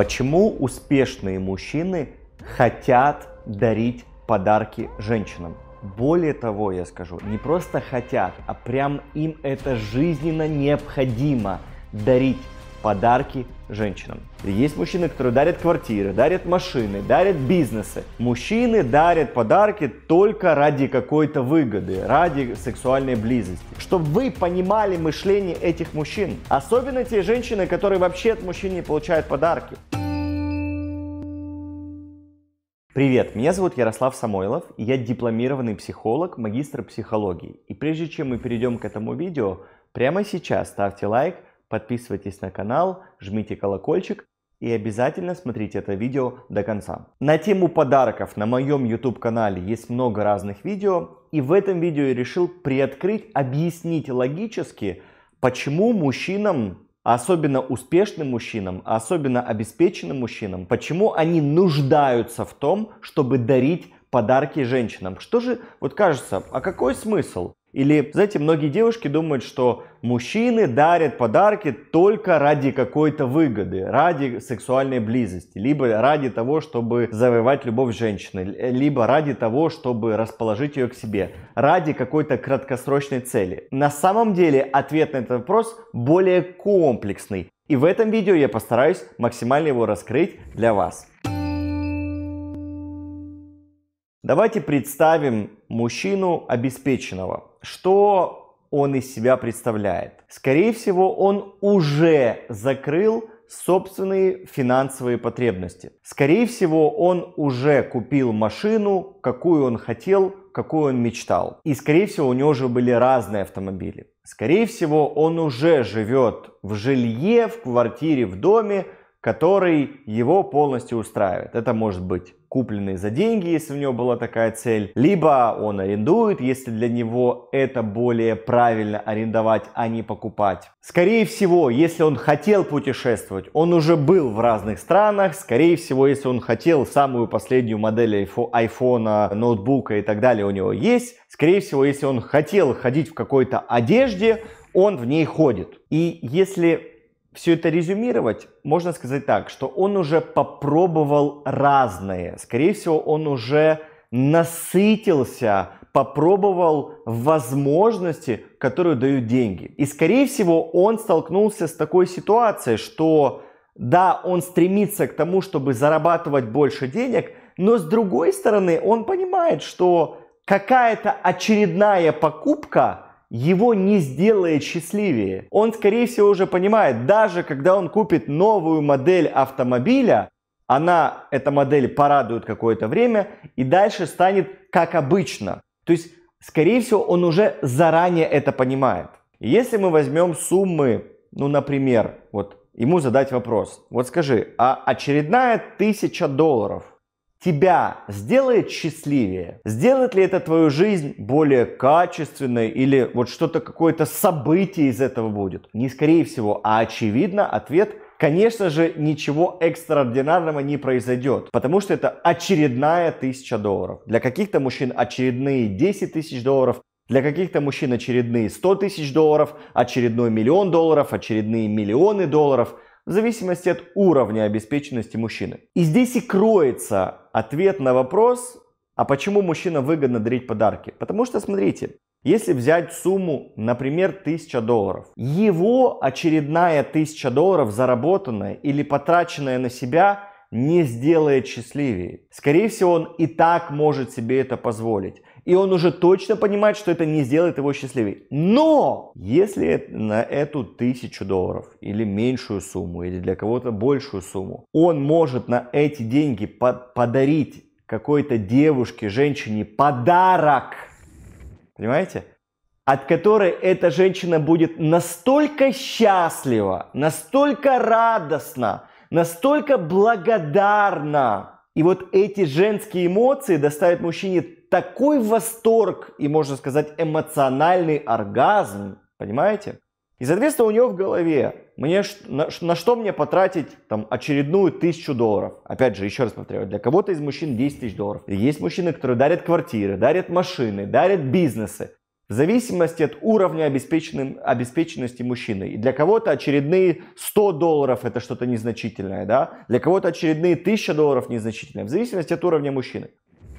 Почему успешные мужчины хотят дарить подарки женщинам? Более того, я скажу, не просто хотят, а прям им это жизненно необходимо дарить подарки женщинам. Есть мужчины, которые дарят квартиры, дарят машины, дарят бизнесы. Мужчины дарят подарки только ради какой-то выгоды, ради сексуальной близости. Чтобы вы понимали мышление этих мужчин. Особенно те женщины, которые вообще от мужчин не получают подарки. Привет, меня зовут Ярослав Самойлов, и я дипломированный психолог, магистр психологии. И прежде чем мы перейдем к этому видео, прямо сейчас ставьте лайк – Подписывайтесь на канал, жмите колокольчик и обязательно смотрите это видео до конца. На тему подарков на моем YouTube канале есть много разных видео, и в этом видео я решил приоткрыть, объяснить логически, почему мужчинам, особенно успешным мужчинам, а особенно обеспеченным мужчинам, почему они нуждаются в том, чтобы дарить подарки женщинам. Что же, вот кажется, а какой смысл? Или, знаете, многие девушки думают, что мужчины дарят подарки только ради какой-то выгоды, ради сексуальной близости, либо ради того, чтобы завоевать любовь женщины, либо ради того, чтобы расположить ее к себе, ради какой-то краткосрочной цели. На самом деле ответ на этот вопрос более комплексный. И в этом видео я постараюсь максимально его раскрыть для вас. Давайте представим мужчину обеспеченного – что он из себя представляет. Скорее всего, он уже закрыл собственные финансовые потребности. Скорее всего, он уже купил машину, какую он хотел, какую он мечтал. И, скорее всего, у него уже были разные автомобили. Скорее всего, он уже живет в жилье, в квартире, в доме, который его полностью устраивает. Это может быть купленный за деньги, если у него была такая цель, либо он арендует, если для него это более правильно арендовать, а не покупать. Скорее всего, если он хотел путешествовать, он уже был в разных странах, скорее всего, если он хотел самую последнюю модель айфона, ноутбука и так далее у него есть, скорее всего, если он хотел ходить в какой-то одежде, он в ней ходит. И если все это резюмировать, можно сказать так, что он уже попробовал разные, Скорее всего, он уже насытился, попробовал возможности, которые дают деньги. И, скорее всего, он столкнулся с такой ситуацией, что да, он стремится к тому, чтобы зарабатывать больше денег, но с другой стороны, он понимает, что какая-то очередная покупка – его не сделает счастливее. Он, скорее всего, уже понимает, даже когда он купит новую модель автомобиля, она, эта модель порадует какое-то время и дальше станет как обычно. То есть, скорее всего, он уже заранее это понимает. если мы возьмем суммы, ну, например, вот ему задать вопрос. Вот скажи, а очередная тысяча долларов, тебя сделает счастливее? Сделает ли это твою жизнь более качественной или вот что-то, какое-то событие из этого будет? Не скорее всего, а очевидно ответ – Конечно же, ничего экстраординарного не произойдет, потому что это очередная тысяча долларов. Для каких-то мужчин очередные 10 тысяч долларов, для каких-то мужчин очередные 100 тысяч долларов, очередной миллион долларов, очередные миллионы долларов – в зависимости от уровня обеспеченности мужчины. И здесь и кроется ответ на вопрос, а почему мужчина выгодно дарить подарки? Потому что, смотрите, если взять сумму, например, 1000 долларов, его очередная 1000 долларов, заработанная или потраченная на себя, не сделает счастливее. Скорее всего, он и так может себе это позволить и он уже точно понимает, что это не сделает его счастливее. Но если на эту тысячу долларов или меньшую сумму, или для кого-то большую сумму, он может на эти деньги по подарить какой-то девушке, женщине подарок, понимаете? от которой эта женщина будет настолько счастлива, настолько радостна, настолько благодарна. И вот эти женские эмоции доставят мужчине такой восторг и, можно сказать, эмоциональный оргазм, понимаете? И, соответственно, у него в голове, мне, на, на что мне потратить там, очередную тысячу долларов? Опять же, еще раз повторяю, для кого-то из мужчин 10 тысяч долларов. Есть мужчины, которые дарят квартиры, дарят машины, дарят бизнесы. В зависимости от уровня обеспеченности мужчины. И для кого-то очередные 100 долларов это что-то незначительное, да? Для кого-то очередные 1000 долларов незначительное. В зависимости от уровня мужчины.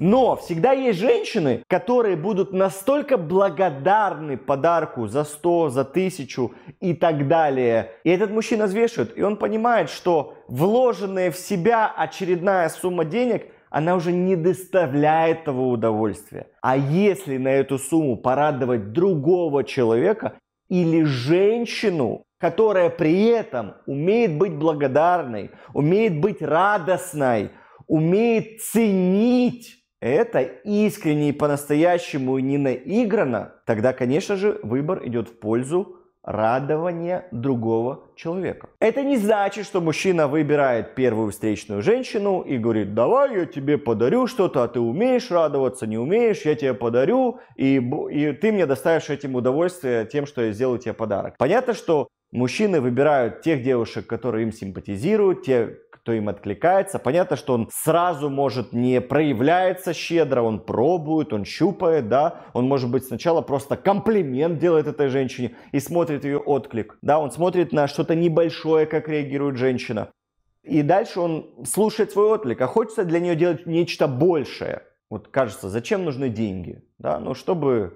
Но всегда есть женщины, которые будут настолько благодарны подарку за 100, за 1000 и так далее. И этот мужчина взвешивает, и он понимает, что вложенная в себя очередная сумма денег – она уже не доставляет того удовольствия. А если на эту сумму порадовать другого человека или женщину, которая при этом умеет быть благодарной, умеет быть радостной, умеет ценить это искренне и по-настоящему не наиграно, тогда, конечно же, выбор идет в пользу радования другого человека. Это не значит, что мужчина выбирает первую встречную женщину и говорит, давай я тебе подарю что-то, а ты умеешь радоваться, не умеешь, я тебе подарю, и, и ты мне доставишь этим удовольствие тем, что я сделаю тебе подарок. Понятно, что Мужчины выбирают тех девушек, которые им симпатизируют, те кто им откликается. Понятно, что он сразу, может, не проявляется щедро, он пробует, он щупает, да, он, может быть, сначала просто комплимент делает этой женщине и смотрит ее отклик, да, он смотрит на что-то небольшое, как реагирует женщина. И дальше он слушает свой отклик, а хочется для нее делать нечто большее. Вот кажется, зачем нужны деньги? Да, ну, чтобы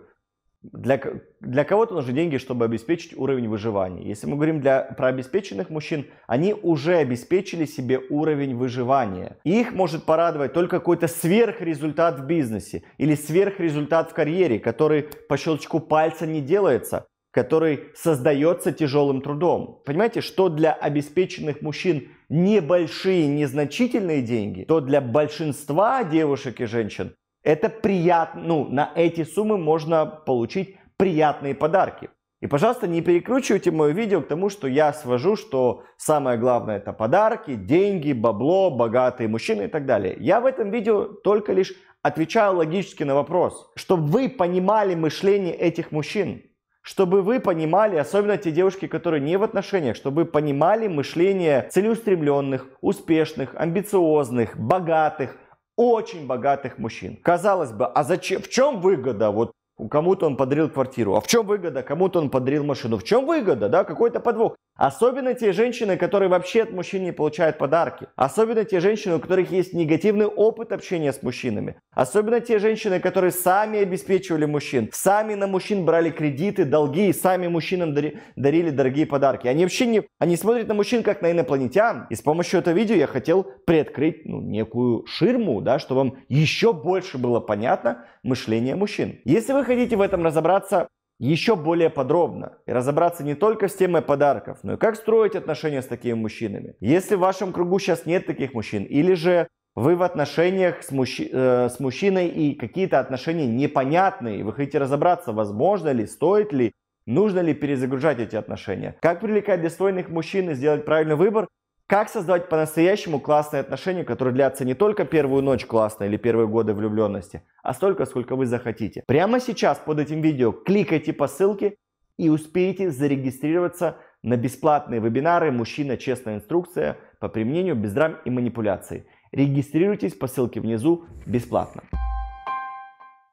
для, для кого-то нужны деньги, чтобы обеспечить уровень выживания. Если мы говорим для, про обеспеченных мужчин, они уже обеспечили себе уровень выживания. Их может порадовать только какой-то сверхрезультат в бизнесе или сверхрезультат в карьере, который по щелчку пальца не делается который создается тяжелым трудом. Понимаете, что для обеспеченных мужчин небольшие, незначительные деньги, то для большинства девушек и женщин это приятно, ну, на эти суммы можно получить приятные подарки. И, пожалуйста, не перекручивайте мое видео к тому, что я свожу, что самое главное это подарки, деньги, бабло, богатые мужчины и так далее. Я в этом видео только лишь отвечаю логически на вопрос, чтобы вы понимали мышление этих мужчин, чтобы вы понимали, особенно те девушки, которые не в отношениях, чтобы вы понимали мышление целеустремленных, успешных, амбициозных, богатых, очень богатых мужчин. Казалось бы, а зачем, в чем выгода вот Кому-то он подарил квартиру, а в чем выгода? Кому-то он подарил машину. В чем выгода, да? Какой-то подвох. Особенно те женщины, которые вообще от мужчин не получают подарки. Особенно те женщины, у которых есть негативный опыт общения с мужчинами. Особенно те женщины, которые сами обеспечивали мужчин, сами на мужчин брали кредиты, долги и сами мужчинам дари, дарили дорогие подарки. Они вообще не... Они смотрят на мужчин как на инопланетян. И с помощью этого видео я хотел приоткрыть ну, некую ширму, да, чтобы вам еще больше было понятно мышление мужчин. Если вы хотите в этом разобраться, еще более подробно и разобраться не только с темой подарков, но и как строить отношения с такими мужчинами. Если в вашем кругу сейчас нет таких мужчин, или же вы в отношениях с, мужч... э, с мужчиной и какие-то отношения непонятные, вы хотите разобраться, возможно ли, стоит ли, нужно ли перезагружать эти отношения. Как привлекать достойных мужчин и сделать правильный выбор, как создавать по-настоящему классные отношения, которые длятся не только первую ночь классной или первые годы влюбленности, а столько, сколько вы захотите. Прямо сейчас под этим видео кликайте по ссылке и успейте зарегистрироваться на бесплатные вебинары «Мужчина. Честная инструкция» по применению без драм и манипуляций. Регистрируйтесь по ссылке внизу бесплатно.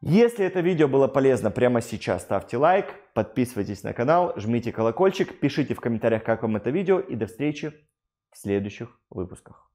Если это видео было полезно прямо сейчас, ставьте лайк, подписывайтесь на канал, жмите колокольчик, пишите в комментариях, как вам это видео и до встречи в следующих выпусках.